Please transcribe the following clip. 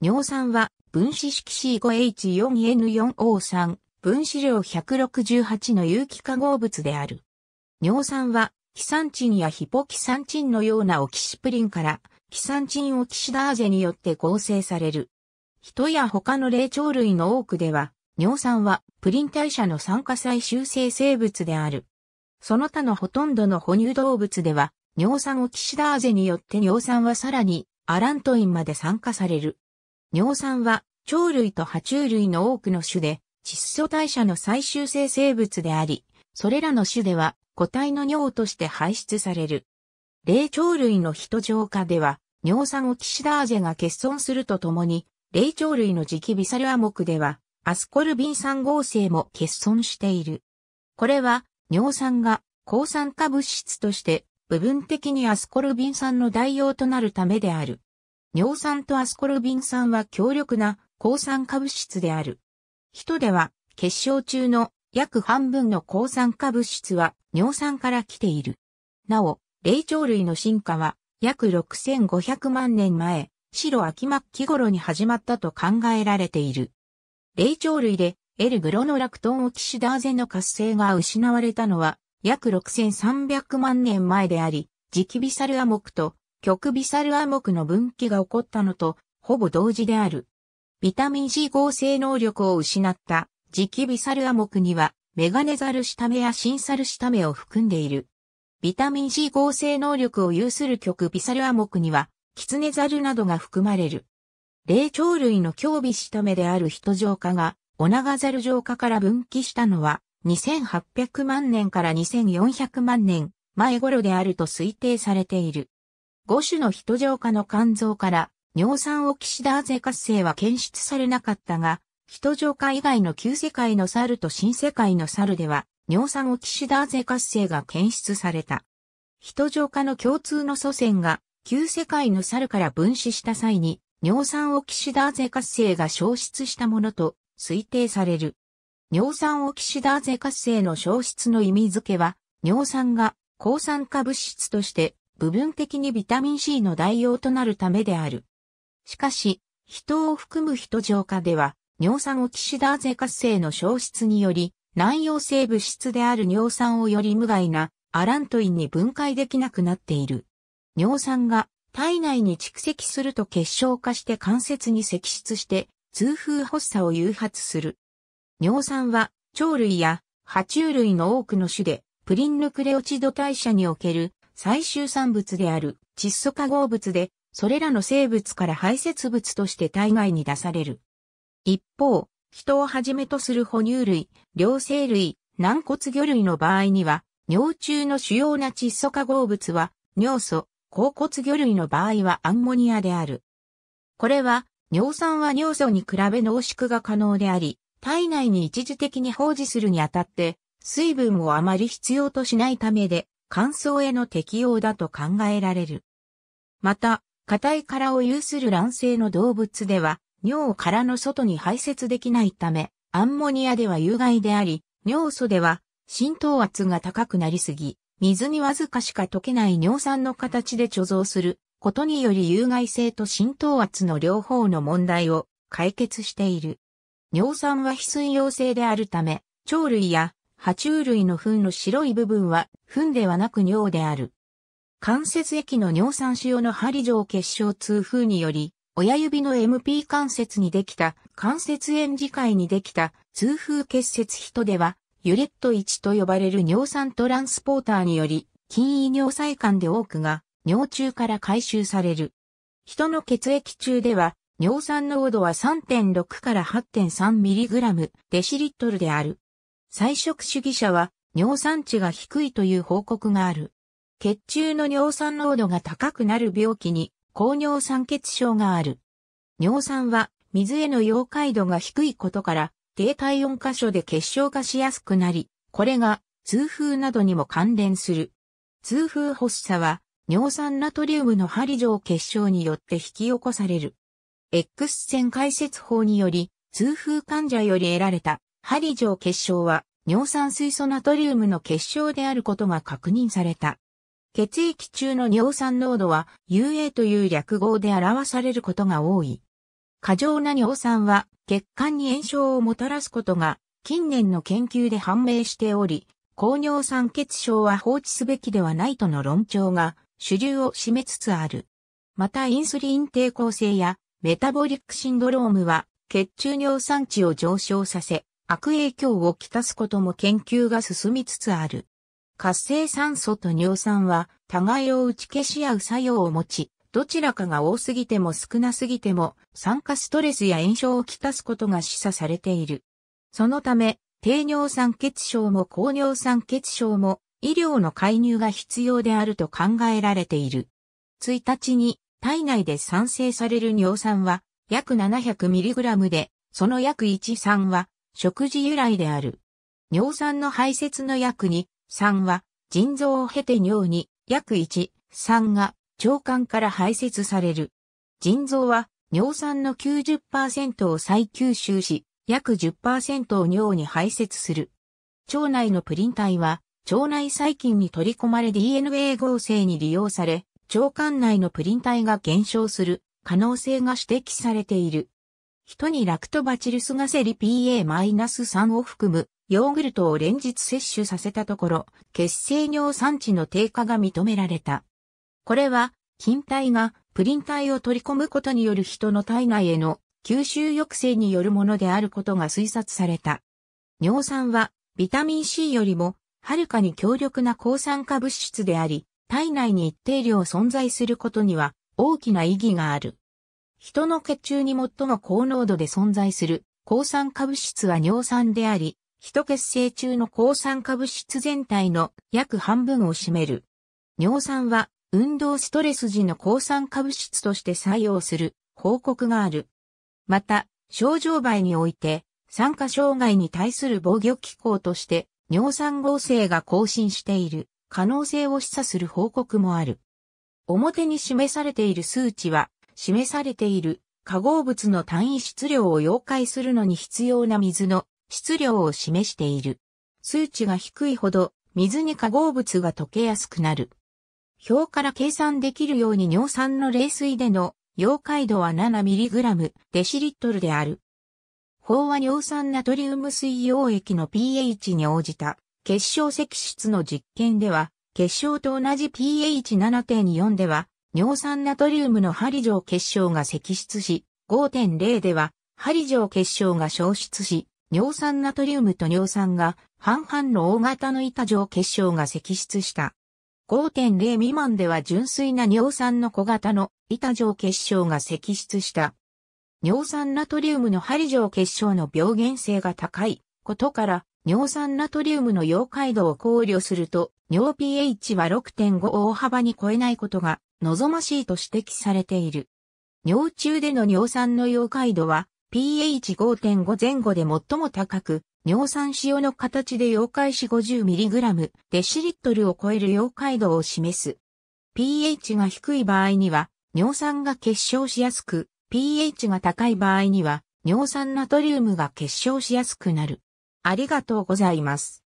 尿酸は分子式 C5H4N4O3 分子量168の有機化合物である。尿酸はキサンチンやヒポキサンチンのようなオキシプリンからキサンチンオキシダーゼによって合成される。人や他の霊長類の多くでは尿酸はプリン代謝の酸化再修正生物である。その他のほとんどの哺乳動物では尿酸オキシダーゼによって尿酸はさらにアラントインまで酸化される。尿酸は鳥類と爬虫類の多くの種で窒素代謝の最終生成物であり、それらの種では個体の尿として排出される。霊長類の人浄化では、尿酸オキシダーゼが欠損するとともに、霊長類の磁気ビサルア目では、アスコルビン酸合成も欠損している。これは、尿酸が抗酸化物質として部分的にアスコルビン酸の代用となるためである。尿酸とアスコルビン酸は強力な抗酸化物質である。人では結晶中の約半分の抗酸化物質は尿酸から来ている。なお、霊長類の進化は約6500万年前、白秋末期頃に始まったと考えられている。霊長類でエルグロノラクトンオキシダーゼの活性が失われたのは約6300万年前であり、ジキビサルアモクと極微サルアクの分岐が起こったのと、ほぼ同時である。ビタミン C 合成能力を失った磁気ビサルアクには、メガネザルシタメやシンサルシタメを含んでいる。ビタミン C 合成能力を有する極ビサルアクには、キツネザルなどが含まれる。霊長類の強微シタメであるヒト浄化が、オナガザル浄化から分岐したのは、2800万年から2400万年前頃であると推定されている。五種のヒト浄化の肝臓から尿酸オキシダーゼ活性は検出されなかったが、ヒト浄化以外の旧世界の猿と新世界の猿では尿酸オキシダーゼ活性が検出された。ヒト浄化の共通の祖先が旧世界の猿から分子した際に尿酸オキシダーゼ活性が消失したものと推定される。尿酸オキシダーゼ活性の消失の意味付けは、尿酸が抗酸化物質として部分的にビタミン C の代用となるためである。しかし、人を含む人浄化では、尿酸オキシダーゼ活性の消失により、南洋性物質である尿酸をより無害なアラントインに分解できなくなっている。尿酸が体内に蓄積すると結晶化して関節に積出して痛風発作を誘発する。尿酸は鳥類や爬虫類の多くの種でプリンヌクレオチド代謝における最終産物である窒素化合物で、それらの生物から排泄物として体外に出される。一方、人をはじめとする哺乳類、両生類、軟骨魚類の場合には、尿中の主要な窒素化合物は、尿素、甲骨魚類の場合はアンモニアである。これは、尿酸は尿素に比べ濃縮が可能であり、体内に一時的に放置するにあたって、水分をあまり必要としないためで、乾燥への適用だと考えられる。また、硬い殻を有する卵性の動物では、尿を殻の外に排泄できないため、アンモニアでは有害であり、尿素では浸透圧が高くなりすぎ、水にわずかしか溶けない尿酸の形で貯蔵することにより有害性と浸透圧の両方の問題を解決している。尿酸は非水溶性であるため、鳥類や爬虫類の糞の白い部分は、糞ではなく尿である。関節液の尿酸塩の針状結晶痛風により、親指の MP 関節にできた、関節炎磁界にできた、痛風結節人では、ユレット1と呼ばれる尿酸トランスポーターにより、筋胃尿細管で多くが、尿中から回収される。人の血液中では、尿酸濃度は3.6から 8.3mg デシリットルである。菜食主義者は尿酸値が低いという報告がある。血中の尿酸濃度が高くなる病気に高尿酸血症がある。尿酸は水への溶解度が低いことから低体温箇所で結晶化しやすくなり、これが痛風などにも関連する。痛風発作は尿酸ナトリウムの針状結晶によって引き起こされる。X 線解説法により痛風患者より得られた針状結晶は尿酸水素ナトリウムの結晶であることが確認された。血液中の尿酸濃度は UA という略号で表されることが多い。過剰な尿酸は血管に炎症をもたらすことが近年の研究で判明しており、高尿酸血症は放置すべきではないとの論調が主流を占めつつある。またインスリン抵抗性やメタボリックシンドロームは血中尿酸値を上昇させ、悪影響をきたすことも研究が進みつつある。活性酸素と尿酸は互いを打ち消し合う作用を持ち、どちらかが多すぎても少なすぎても酸化ストレスや炎症をきたすことが示唆されている。そのため、低尿酸血症も高尿酸血症も医療の介入が必要であると考えられている。1日に体内で産生される尿酸は約 700mg で、その約13は食事由来である。尿酸の排泄の約2、3は、腎臓を経て尿に、約1、3が、腸管から排泄される。腎臓は、尿酸の90%を再吸収し、約10%を尿に排泄する。腸内のプリン体は、腸内細菌に取り込まれ DNA 合成に利用され、腸管内のプリン体が減少する可能性が指摘されている。人にラクトバチルスガセリ PA-3 を含むヨーグルトを連日摂取させたところ、血清尿酸値の低下が認められた。これは、菌体がプリン体を取り込むことによる人の体内への吸収抑制によるものであることが推察された。尿酸はビタミン C よりもはるかに強力な抗酸化物質であり、体内に一定量存在することには大きな意義がある。人の血中に最も高濃度で存在する抗酸化物質は尿酸であり、人血清中の抗酸化物質全体の約半分を占める。尿酸は運動ストレス時の抗酸化物質として採用する報告がある。また、症状倍において、酸化障害に対する防御機構として尿酸合成が更新している可能性を示唆する報告もある。表に示されている数値は示されている化合物の単位質量を溶解するのに必要な水の質量を示している。数値が低いほど水に化合物が溶けやすくなる。表から計算できるように尿酸の冷水での溶解度は 7mg デシリットルである。飽和尿酸ナトリウム水溶液の pH に応じた結晶石質の実験では、結晶と同じ pH7.4 では尿酸ナトリウムの針状結晶が析出し、5.0では針状結晶が消失し、尿酸ナトリウムと尿酸が半々の大型の板状結晶が析出した。5.0未満では純粋な尿酸の小型の板状結晶が析出した。尿酸ナトリウムの針状結晶の病原性が高いことから、尿酸ナトリウムの溶解度を考慮すると、尿 pH は6.5を大幅に超えないことが望ましいと指摘されている。尿中での尿酸の溶解度は pH5.5 前後で最も高く、尿酸塩の形で溶解し 50mg デシリットルを超える溶解度を示す。pH が低い場合には、尿酸が結晶しやすく、pH が高い場合には、尿酸ナトリウムが結晶しやすくなる。ありがとうございます。